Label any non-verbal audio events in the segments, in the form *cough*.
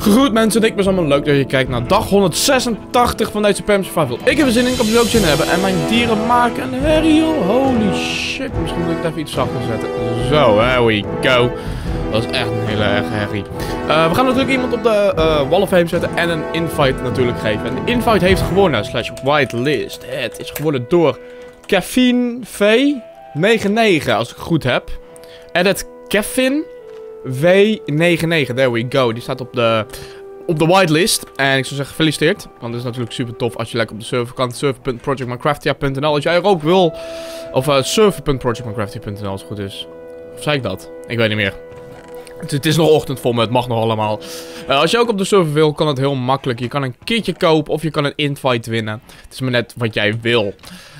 Goed mensen, ik ben allemaal leuk dat je kijkt naar dag 186 van deze Pam Survival. Ik heb er zin in, ik heb er ook zin hebben. En mijn dieren maken een herrie, Holy shit, misschien moet ik het even iets zachter zetten. Zo, there we go. Dat is echt een hele erg herrie. Eh, we gaan natuurlijk iemand op de uh, Wall of Fame zetten en een invite natuurlijk geven. En de invite heeft gewonnen, slash whitelist. Het is gewonnen door Kevin V99, als ik het goed heb. En het Kevin W99. There we go. Die staat op de, op de whitelist. En ik zou zeggen gefeliciteerd. Want het is natuurlijk super tof als je lekker op de server kan. Server.projectminecraftia.nl Als jij er ook wil. Of uh, eh, server.projectminecraftia.nl als het goed is. Of zei ik dat? Ik weet niet meer. Het, is nog ochtend voor me, het mag nog allemaal. Eh, als je ook op de server wil, kan het heel makkelijk. Je kan een kitje kopen of je kan een invite winnen. Het is maar net wat jij wil.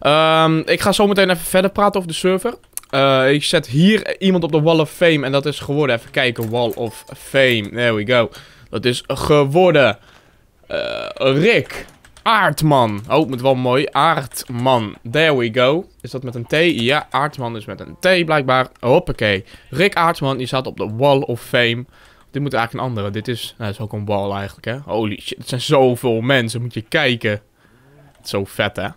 Ehm, ik ga zo meteen even verder praten over de server. Uh, ik zet hier iemand op de Wall of Fame. En dat is geworden. Even kijken. Wall of Fame. There we go. Dat is geworden. Uh, Rick. Aardman. Oh, moet wel mooi. Aardman. There we go. Is dat met een T? Ja, Aardman is met een T blijkbaar. Hoppakee. Rick Aardman, die staat op de Wall of Fame. Dit moet eigenlijk een andere. Dit is, nou, dat is ook een wall eigenlijk, hè. Holy shit, het zijn zoveel mensen. Moet je kijken. zo vet, hè.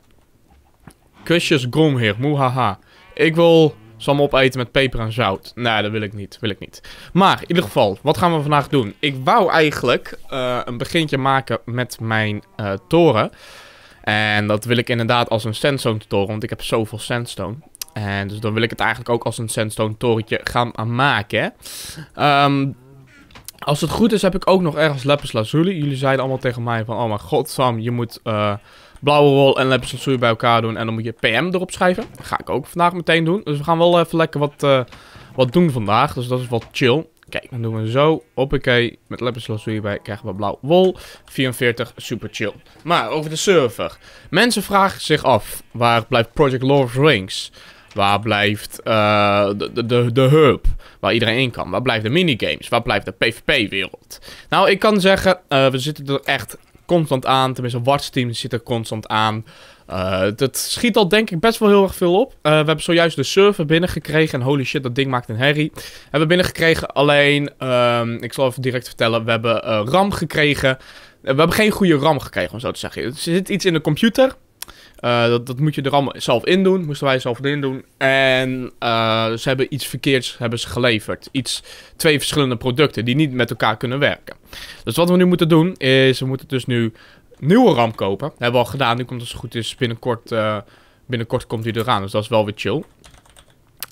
Kusjes Gromheer. Moehaha. Ik wil zalm opeten met peper en zout. Nee, dat wil ik niet. Wil ik niet. Maar, in ieder geval, wat gaan we vandaag doen? Ik wou eigenlijk eh, een begintje maken met mijn eh, toren. En dat wil ik inderdaad als een sandstone toren, want ik heb zoveel sandstone. En dus dan wil ik het eigenlijk ook als een sandstone torentje gaan maken. Ehm, als het goed is, heb ik ook nog ergens lapis lazuli. Jullie zeiden allemaal tegen mij van, oh mijn god Sam, je moet... Eh, blauwe wol en lepelcensuur bij elkaar doen. En dan moet je PM erop schrijven. Dat ga ik ook vandaag meteen doen. Dus we gaan wel even lekker wat, eh, wat doen vandaag. Dus dat is wat chill. Kijk, dan doen we zo. Hoppakee. Met lepelcensuur hierbij krijgen we blauw wol. 44, super chill. Maar over de server. Mensen vragen zich af. Waar blijft Project Lord of Rings? Waar blijft eh, de, de, de, de hub? Waar iedereen in kan. Waar blijft de minigames? Waar blijft de PvP-wereld? Nou, ik kan zeggen, eh, we zitten er echt constant aan. Tenminste, Warts team zit er constant aan. Uh, eh, dat schiet al denk ik best wel heel erg veel op. Eh, we hebben zojuist de server binnengekregen. En holy shit, dat ding maakt een herrie. Hebben we binnengekregen. Alleen, ehm, ik zal even direct vertellen. We hebben eh, RAM gekregen. we hebben geen goede RAM gekregen, om zo te zeggen. Er zit iets in de computer. Eh, dat, dat, moet je er allemaal zelf in doen. Moesten wij zelf in doen. En uh, ze hebben iets verkeerds hebben ze geleverd. Iets, twee verschillende producten die niet met elkaar kunnen werken. Dus wat we nu moeten doen is, we moeten dus nu nieuwe RAM kopen. Dat hebben we al gedaan. Nu komt als het goed is binnenkort, eh, binnenkort komt hij eraan. Dus dat is wel weer chill.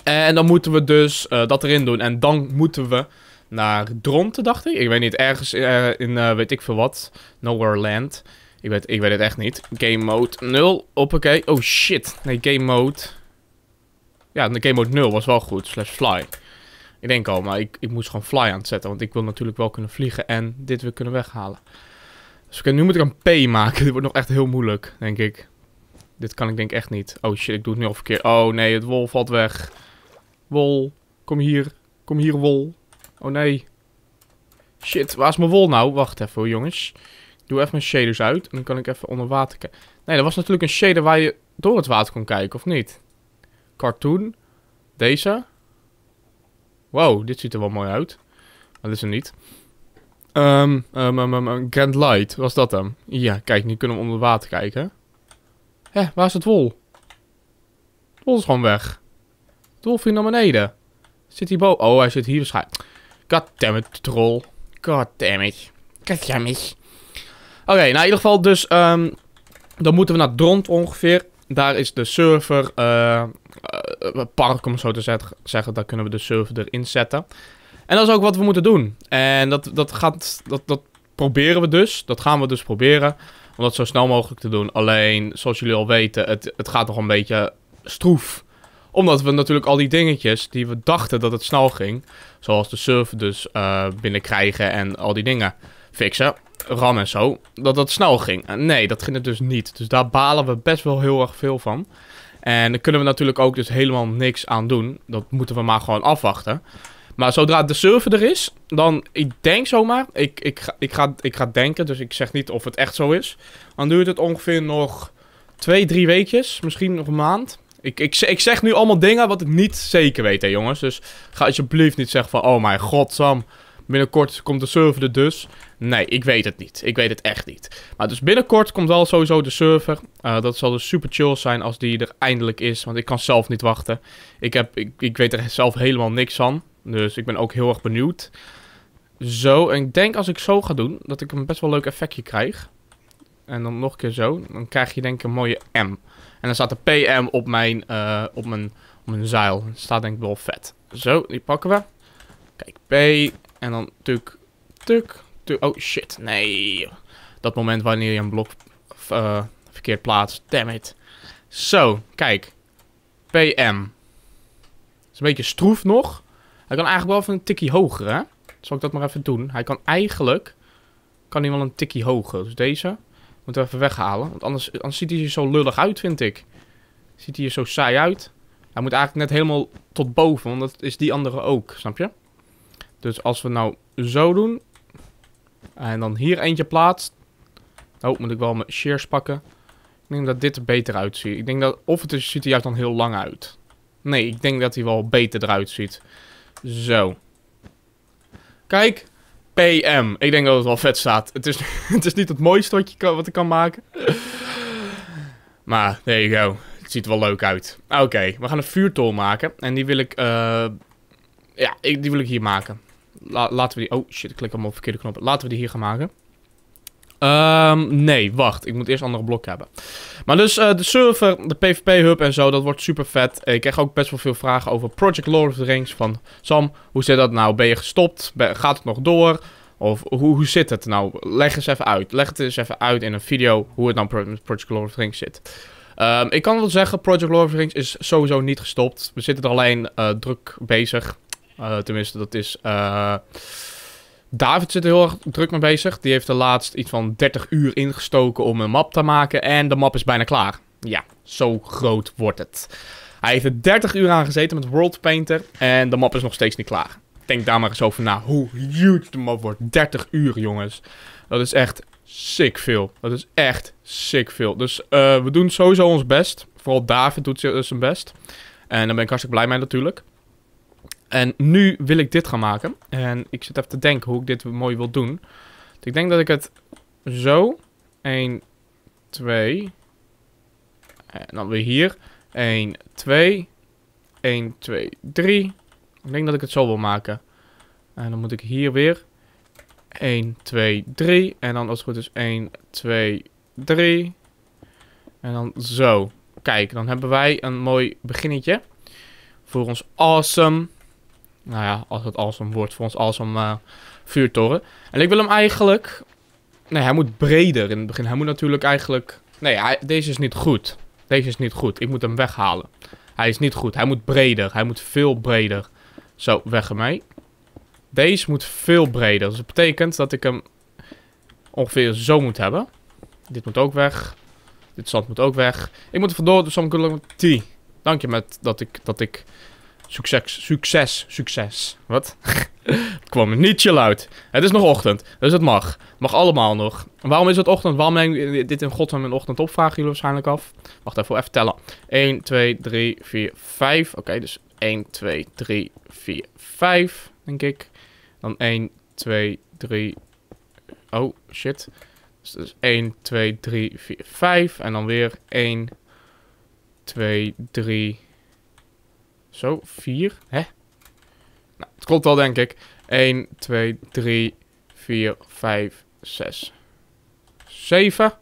En dan moeten we dus dat erin doen. En dan moeten we naar Dronten, dacht ik. Ik weet niet, ergens in weet ik veel wat. Nowhere Land. Ik weet, ik weet het echt niet. Game mode 0. Hoppakee. Oh shit. Nee, game mode. Ja, de game mode 0 was wel goed. Slash fly. Ik denk al, maar ik, ik moest gewoon fly aan het zetten. Want ik wil natuurlijk wel kunnen vliegen en dit weer kunnen weghalen. Dus okay, nu moet ik een P maken. *laughs* Dit wordt nog echt heel moeilijk, denk ik. Dit kan ik denk echt niet. Oh shit, ik doe het nu al verkeerd. Oh nee, het wol valt weg. Wol, kom hier. Kom hier, wol. Oh nee. Shit, waar is mijn wol nou? Wacht even hoor, jongens doe even mijn shaders uit. En dan kan ik even onder water kijken. Nee, dat was natuurlijk een shader waar je door het water kon kijken, of niet? Cartoon. Deze. Wow, dit ziet er wel mooi uit. Maar dat is er niet. Um, um, Grand Light, was dat hem? Ja, kijk, nu kunnen we onder water kijken. Hé, waar is het wol? Het wol is gewoon weg. Het wol viel naar beneden. Zit hij boven? Oh, hij zit hier waarschijnlijk. God damn it troll. god damn it. damn it. Oké, nou in ieder geval dus... Ehm, dan moeten we naar Dront ongeveer. Daar is de server... Eh, eh, park om zo te zeggen. Daar kunnen we de server erin zetten. En dat is ook wat we moeten doen. En dat, dat, gaat, dat, dat proberen we dus. Dat gaan we dus proberen. Om dat zo snel mogelijk te doen. Alleen, zoals jullie al weten, het, het gaat nog een beetje stroef omdat we natuurlijk al die dingetjes die we dachten dat het snel ging. Zoals de server dus eh, binnenkrijgen en al die dingen fixen, RAM en zo, dat dat snel ging. Nee, dat ging het dus niet. Dus daar balen we best wel heel erg veel van. En daar kunnen we natuurlijk ook dus helemaal niks aan doen. Dat moeten we maar gewoon afwachten. Maar zodra de server er is, dan, ik denk zomaar, ik, ik, ga, ik, ga, ik ga denken, dus ik zeg niet of het echt zo is. Dan duurt het ongeveer nog twee, drie weekjes, misschien nog een maand. Ik, ik, ik zeg nu allemaal dingen wat ik niet zeker weet, hè jongens. Dus ga alsjeblieft niet zeggen van, oh mijn god, Sam, Binnenkort komt de server er dus. Nee, ik weet het niet. Ik weet het echt niet. Maar dus binnenkort komt wel sowieso de server. Eh, dat zal dus super chill zijn als die er eindelijk is. Want ik kan zelf niet wachten. Ik, heb, ik, ik weet er zelf helemaal niks van. Dus ik ben ook heel erg benieuwd. Zo, en ik denk als ik zo ga doen, dat ik een best wel leuk effectje krijg. En dan nog een keer zo. Dan krijg je denk ik een mooie M. En dan staat de PM op mijn, eh, op mijn, op mijn zeil. Dat staat denk ik wel vet. Zo, die pakken we. Kijk, P, en dan tuk, tuk, tuk. Oh shit, nee. Dat moment wanneer je een blok eh, verkeerd plaatst. Damn it. Zo, kijk. PM. Is een beetje stroef nog. Hij kan eigenlijk wel even een tikkie hoger, hè? Zal ik dat maar even doen? Hij kan eigenlijk... Kan hij wel een tikkie hoger. Dus deze moeten we even weghalen. Want anders, anders ziet hij er zo lullig uit, vind ik. Ziet hij er zo saai uit. Hij moet eigenlijk net helemaal tot boven. Want dat is die andere ook, snap je? Dus als we nou zo doen. En dan hier eentje plaatst. Oh, moet ik wel mijn shears pakken. Ik denk dat dit er beter uitziet. Ik denk dat, of het is, ziet er juist dan heel lang uit. Nee, ik denk dat hij wel beter eruit ziet. Zo. Kijk. PM. Ik denk dat het wel vet staat. Het is, *laughs* het is niet het mooiste wat, je wat ik kan maken. *laughs* Maar, there you go. Het ziet er wel leuk uit. Oké, we gaan een vuurtol maken. En die wil ik, uh, ja, die wil ik hier maken. La laten we die... Oh shit, ik klik allemaal op verkeerde knoppen. Laten we die hier gaan maken. Ehm, nee, wacht. Ik moet eerst andere blokken hebben. Maar dus eh, de server, de PvP-hub en zo, dat wordt super vet. Ik krijg ook best wel veel vragen over Project Lord of the Rings. Van Sam, hoe zit dat nou? Ben je gestopt? gaat het nog door? Of hoe, hoe zit het nou? Leg eens even uit. Leg het eens even uit in een video hoe het nou met Project Lord of the Rings zit. Ehm, ik kan wel zeggen, Project Lord of the Rings is sowieso niet gestopt. We zitten er alleen eh, druk bezig. Eh, tenminste, dat is... Eh, David zit er heel erg druk mee bezig. Die heeft de laatst iets van 30 uur ingestoken om een map te maken. En de map is bijna klaar. Ja, zo groot wordt het. Hij heeft er 30 uur aan gezeten met World Painter. En de map is nog steeds niet klaar. Denk daar maar eens over na hoe huge de map wordt. 30 uur, jongens. Dat is echt sick veel. Dat is echt sick veel. Dus eh, we doen sowieso ons best. Vooral David doet dus zijn best. En daar ben ik hartstikke blij mee natuurlijk. En nu wil ik dit gaan maken. En ik zit even te denken hoe ik dit mooi wil doen. Dus ik denk dat ik het zo. 1, 2. En dan weer hier. 1, 2. 1, 2, 3. Ik denk dat ik het zo wil maken. En dan moet ik hier weer. 1, 2, 3. En dan als het goed is 1, 2, 3. En dan zo. Kijk, dan hebben wij een mooi beginnetje. Voor ons awesome nou ja, als het een wordt voor ons als een eh, vuurtoren. En ik wil hem eigenlijk... Nee, hij moet breder in het begin. Hij moet natuurlijk eigenlijk... Nee, hij... deze is niet goed. Deze is niet goed. Ik moet hem weghalen. Hij is niet goed. Hij moet breder. Hij moet veel breder. Zo, weg ermee. Deze moet veel breder. Dus dat betekent dat ik hem ongeveer zo moet hebben. Dit moet ook weg. Dit zand moet ook weg. Ik moet er vandoor, dus dan kunnen we T. Dank je met dat ik, dat ik Succes, succes, succes. Wat? *laughs* het kwam niet chill uit. Het is nog ochtend, dus het mag. Het mag allemaal nog. waarom is het ochtend? Waarom neem ik dit in godsnaam in ochtend op? Vragen jullie waarschijnlijk af. Wacht even, even tellen. 1, 2, 3, 4, 5. Oké, dus 1, 2, 3, 4, 5, denk ik. Dan 1, 2, 3... Oh, shit. dus 1, 2, 3, 4, 5. En dan weer 1, 2, 3... Zo, vier. Hè? Nou, het klopt wel, denk ik. 1, 2, 3, 4, 5, 6, 7.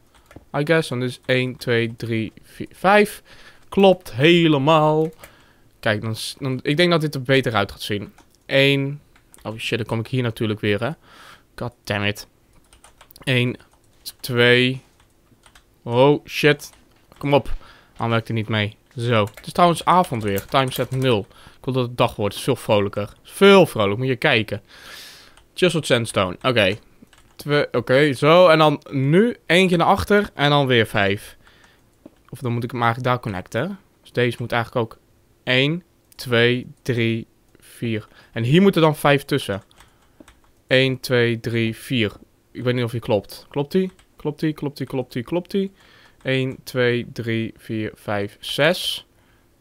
I guess. Dan is 1, 2, 3, 4, 5. Klopt helemaal. Kijk, dan, dan, ik denk dat dit er beter uit gaat zien. 1. Oh shit, dan kom ik hier natuurlijk weer, hè. God damn it. 1, 2. Oh shit. Kom op. Dan werkt hij niet mee. Zo, het is trouwens avond weer. Timeset 0. Ik wil dat het dag wordt. Het is veel vrolijker. Veel vrolijker, moet je kijken. Chiseled sandstone. Oké. Okay. Oké, okay, zo. En dan nu eentje naar achter. En dan weer vijf. Of dan moet ik hem eigenlijk daar connecten. Dus deze moet eigenlijk ook 1, 2, 3, 4. En hier moeten dan vijf tussen. 1, 2, 3, 4. Ik weet niet of die klopt. Klopt die? Klopt die? Klopt die? Klopt die? Klopt die? 1, 2, 3, 4, 5, 6.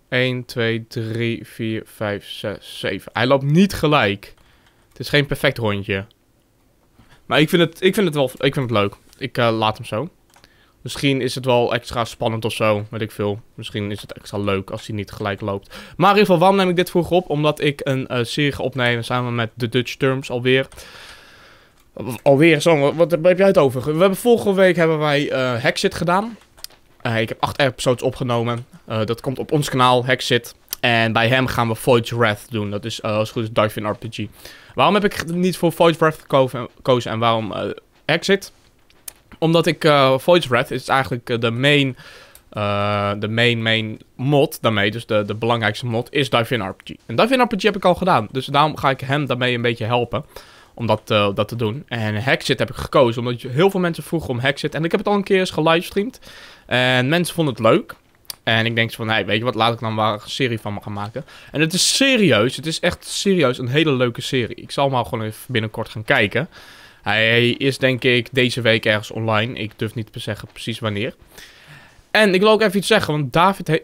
1, 2, 3, 4, 5, 6, 7. Hij loopt niet gelijk. Het is geen perfect rondje. Maar ik vind het, ik vind het wel ik vind het leuk. Ik uh, laat hem zo. Misschien is het wel extra spannend of zo, weet ik veel. Misschien is het extra leuk als hij niet gelijk loopt. Maar in ieder geval, waarom neem ik dit vroeger op? Omdat ik een uh, serie ga opnemen samen met de Dutch Terms alweer. Alweer, zo, wat, heb je het over? We hebben, vorige week hebben wij uh, Hexit gedaan. Eh, ik heb acht episodes opgenomen. Eh, dat komt op ons kanaal, Hexit. En bij hem gaan we Void's Wrath doen. Dat is eh, als het goed is Dive in RPG. Waarom heb ik niet voor Void's Wrath gekozen en waarom Hexit? Omdat ik Void's Wrath is eigenlijk de main... de main, main mod daarmee, dus de, de belangrijkste mod, is Dive in RPG. En Dive in RPG heb ik al gedaan, dus daarom ga ik hem daarmee een beetje helpen om dat, dat, te doen. En Hexit heb ik gekozen, omdat heel veel mensen vroegen om Hexit. En ik heb het al een keer eens gelivestreamd. En mensen vonden het leuk. En ik denk van, hey, weet je wat, laat ik dan maar een serie van me gaan maken. En het is serieus, het is echt serieus een hele leuke serie. Ik zal maar gewoon even binnenkort gaan kijken. Hij is denk ik deze week ergens online. Ik durf niet te zeggen precies wanneer. En ik wil ook even iets zeggen, want David heeft...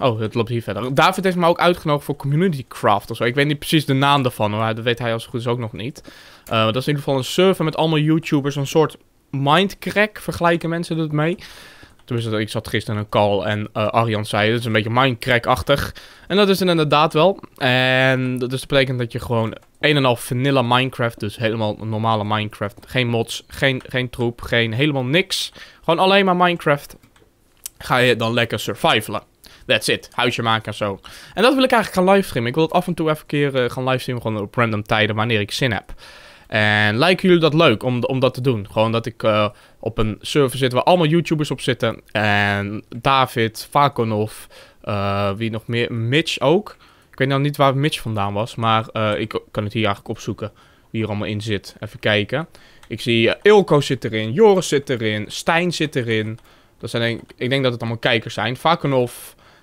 Oh, het loopt hier verder. David heeft me ook uitgenodigd voor Community Craft of zo. Ik weet niet precies de naam daarvan maar Dat weet hij als het goed is ook nog niet. Eh, dat is in ieder geval een server met allemaal YouTubers. Een soort mindcrack vergelijken mensen dat mee. Tenminste, ik zat gisteren in een call en eh, Arjan zei, het is een beetje Minecraft-achtig. En dat is het inderdaad wel. En dat dus betekent dat je gewoon 1,5 vanilla Minecraft, dus helemaal normale Minecraft. Geen mods, geen, geen troep, geen helemaal niks. Gewoon alleen maar Minecraft. Ga je dan lekker survivalen. That's it. Huisje maken en zo. En dat wil ik eigenlijk gaan livestreamen. Ik wil het af en toe even keer eh, gaan livestreamen. Gewoon op random tijden wanneer ik zin heb. En lijken jullie dat leuk om, om dat te doen? Gewoon dat ik eh, op een server zit waar allemaal YouTubers op zitten. En David, Vakonov, eh, wie nog meer? Mitch ook. Ik weet nou niet waar Mitch vandaan was, maar eh, ik kan het hier eigenlijk opzoeken. Wie er allemaal in zit. Even kijken. Ik zie Ilko zit erin, Joris zit erin, Stijn zit erin. Dat zijn ik denk dat het allemaal kijkers zijn. Vakonov,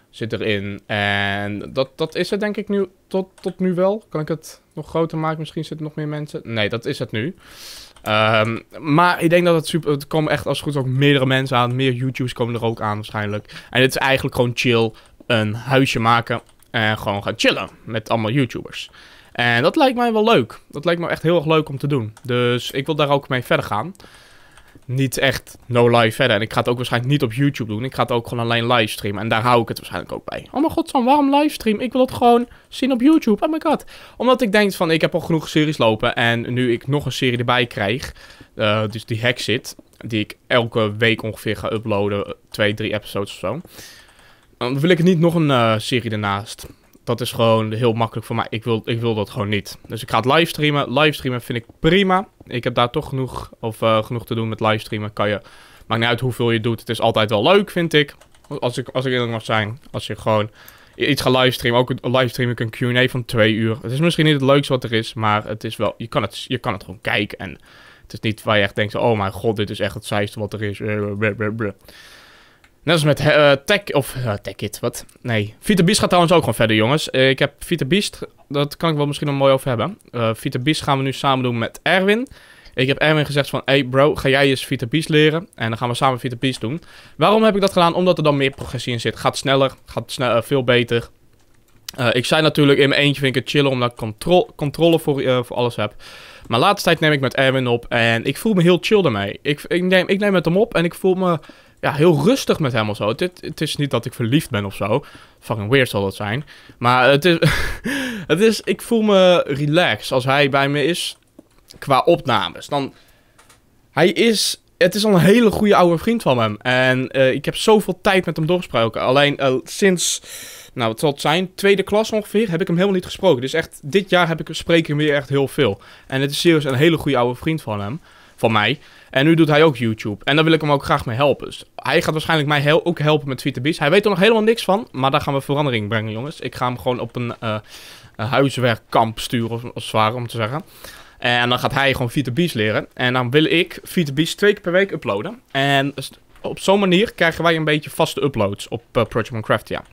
zit erin. En dat, dat is het denk ik nu tot, tot nu wel. Kan ik het nog groter maken? Misschien zitten nog meer mensen. Nee, dat is het nu. Ehm, maar ik denk dat het super... Het komen echt als het goed ook meerdere mensen aan. Meer YouTubers komen er ook aan waarschijnlijk. En het is eigenlijk gewoon chill. Een huisje maken. En gewoon gaan chillen met allemaal YouTubers. En dat lijkt mij wel leuk. Dat lijkt me echt heel erg leuk om te doen. Dus ik wil daar ook mee verder gaan niet echt no live verder. En ik ga het ook waarschijnlijk niet op YouTube doen. Ik ga het ook gewoon alleen livestreamen. En daar hou ik het waarschijnlijk ook bij. Oh mijn god, zo'n warm livestream. Ik wil het gewoon zien op YouTube. Oh my god. Omdat ik denk van, ik heb al genoeg series lopen. En nu ik nog een serie erbij krijg. Eh, dus die Hexit. Die ik elke week ongeveer ga uploaden. Eh, twee, drie episodes of zo. Dan wil ik niet nog een eh, serie ernaast. Dat is gewoon heel makkelijk voor mij. Ik wil, ik wil dat gewoon niet. Dus ik ga het livestreamen. Livestreamen vind ik prima ik heb daar toch genoeg, of, eh, genoeg te doen met livestreamen. Kan je, maakt niet uit hoeveel je doet. Het is altijd wel leuk, vind ik. Als ik, als ik eerlijk mag zijn. Als je gewoon iets gaat livestreamen. Ook livestreamen ik een Q&A van twee uur. Het is misschien niet het leukste wat er is. Maar het is wel, je, kan het, je kan het gewoon kijken. En het is niet waar je echt denkt. Oh mijn god, dit is echt het saaiste wat er is. Eh, eh, Net als met eh, Tech of eh, Techit, It, wat? Nee. Vita Beast gaat trouwens ook gewoon verder, jongens. Eh, ik heb Vita Beast, dat kan ik wel misschien nog mooi over hebben. Vita Beast gaan we nu samen doen met Erwin. Ik heb Erwin gezegd van, hey bro, ga jij eens Vita Beast leren? En dan gaan we samen Vita Beast doen. Waarom heb ik dat gedaan? Omdat er dan meer progressie in zit. Gaat sneller, gaat veel beter. ik zei natuurlijk in mijn eentje vind ik het chillen omdat ik controle voor, voor alles heb. Maar laatste tijd neem ik met Erwin op en ik voel me heel chill daarmee. Ik, ik, neem, ik neem met hem op en ik voel me ja, heel rustig met hem of zo. Het, is niet dat ik verliefd ben of zo. Fucking weird zal dat zijn. Maar het is, *laughs* het is, ik voel me relaxed als hij bij me is qua opnames. Dan, hij is, het is al een hele goede oude vriend van hem. En eh, ik heb zoveel tijd met hem doorgesproken. Alleen eh, sinds, nou wat zal het zijn, tweede klas ongeveer, heb ik hem helemaal niet gesproken. Dus echt, dit jaar heb ik, spreek ik weer echt heel veel. En het is serieus een hele goede oude vriend van hem, van mij. En nu doet hij ook YouTube. En daar wil ik hem ook graag mee helpen. Dus hij gaat waarschijnlijk mij heel, ook helpen met Vitabies. Hij weet er nog helemaal niks van, maar daar gaan we verandering brengen, jongens. Ik ga hem gewoon op een, eh, huiswerkkamp sturen, of zwaar om te zeggen. En dan gaat hij gewoon Vitabies leren. En dan wil ik Vitabies twee keer per week uploaden. En op zo'n manier krijgen wij een beetje vaste uploads op eh, Project Minecraft, ja.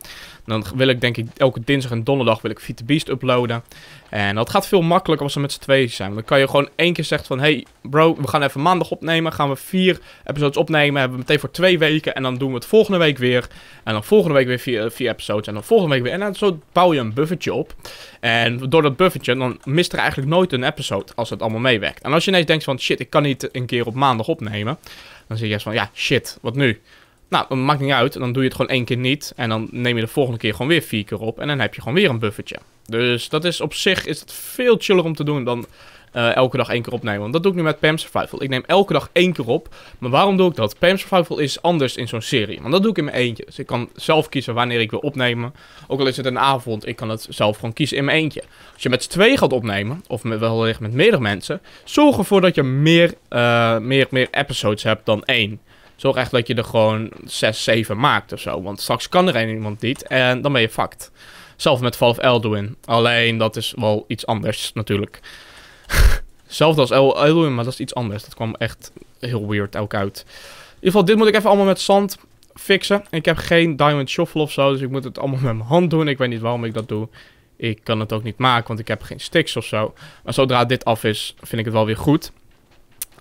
Dan wil ik denk ik elke dinsdag en donderdag wil ik Feed the Beast uploaden. En dat gaat veel makkelijker als we met z'n tweeën zijn. dan kan je gewoon één keer zeggen van... Hey bro, we gaan even maandag opnemen. Gaan we vier episodes opnemen. Hebben we meteen voor twee weken. En dan doen we het volgende week weer. En dan volgende week weer vier, eh, vier episodes. En dan volgende week weer. En dan zo bouw je een buffertje op. En door dat buffertje, dan mist er eigenlijk nooit een episode. Als het allemaal meewerkt. En als je ineens denkt van... Shit, ik kan niet een keer op maandag opnemen. Dan zeg je van, ja, shit, wat nu? Nou, dat maakt niet uit. dan doe je het gewoon één keer niet. En dan neem je de volgende keer gewoon weer vier keer op. En dan heb je gewoon weer een buffertje. Dus dat is op zich is het veel chiller om te doen dan eh, elke dag één keer opnemen. Want dat doe ik nu met Pam Survival. Ik neem elke dag één keer op. Maar waarom doe ik dat? Pam Survival is anders in zo'n serie. Want dat doe ik in mijn eentje. Dus ik kan zelf kiezen wanneer ik wil opnemen. Ook al is het een avond, ik kan het zelf gewoon kiezen in mijn eentje. Als je met twee gaat opnemen, of met, wellicht met meerdere mensen, zorg ervoor dat je meer, eh, meer, meer episodes hebt dan één. Zorg echt dat je er gewoon 6, 7 maakt of zo. Want straks kan er één iemand niet en dan ben je fucked. Zelf met Valve Elduin. Alleen dat is wel iets anders natuurlijk. Hetzelfde *laughs* als El Elwin, maar dat is iets anders. Dat kwam echt heel weird ook uit. In ieder geval, dit moet ik even allemaal met zand fixen. Ik heb geen diamond shuffle of zo, dus ik moet het allemaal met mijn hand doen. Ik weet niet waarom ik dat doe. Ik kan het ook niet maken, want ik heb geen sticks of zo. Maar zodra dit af is, vind ik het wel weer goed.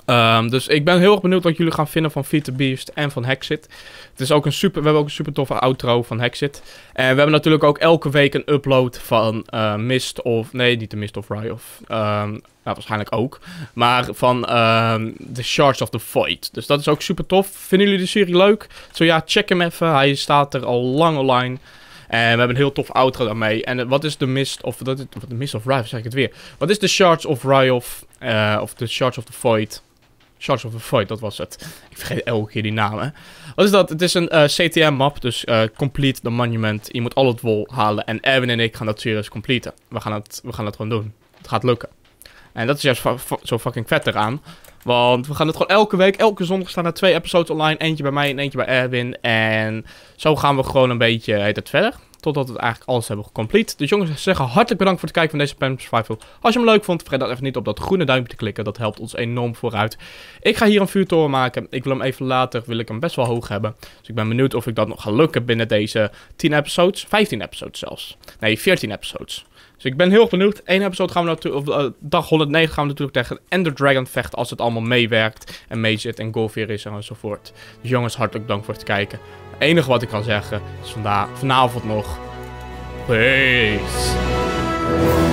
Ehm, dus ik ben heel erg benieuwd wat jullie gaan vinden van Feed the Beast en van Hexit. Het is ook een super, we hebben ook een super toffe outro van Hexit. En we hebben natuurlijk ook elke week een upload van eh, Mist of... Nee, niet de Mist of Rye of... nou, waarschijnlijk ook. Maar van um, The Shards of the Void. Dus dat is ook super tof. Vinden jullie de serie leuk? Zo ja, check hem even. Hij staat er al lang online. En we hebben een heel tof outro daarmee. En eh, wat is de Mist of... Dat is, de Mist of Rye, zeg ik het weer. Wat is The Shards of Rye of... Uh, of The Shards of the Void... Sharks of a Void, dat was het. Ik vergeet elke keer die namen. Wat is dat? Het is een uh, eh, CTM-map, dus eh, complete the monument. Je moet al het wol halen en Erwin en ik gaan dat serieus completen. We gaan het, we gaan het gewoon doen. Het gaat lukken. En dat is juist zo fucking vet eraan. Want we gaan het gewoon elke week, elke zondag staan er twee episodes online. Eentje bij mij en eentje bij Erwin. En zo gaan we gewoon een beetje, heet het, verder. Totdat we eigenlijk alles hebben gecomplete. Dus jongens, zeggen hartelijk bedankt voor het kijken van deze Pen Survival. Als je hem leuk vond, vergeet dan even niet op dat groene duimpje te klikken. Dat helpt ons enorm vooruit. Ik ga hier een vuurtoren maken. Ik wil hem even later, wil ik hem best wel hoog hebben. Dus ik ben benieuwd of ik dat nog ga lukken binnen deze 10 episodes. 15 episodes zelfs. Nee, 14 episodes. Dus ik ben heel benieuwd. Eén episode gaan we natuurlijk, op eh, dag 109 gaan we natuurlijk tegen Ender Dragon vechten als het allemaal meewerkt en meezit en Golfier is enzovoort. Dus jongens, hartelijk dank voor het kijken enige wat ik kan zeggen is vandaag, vanavond nog. Peace.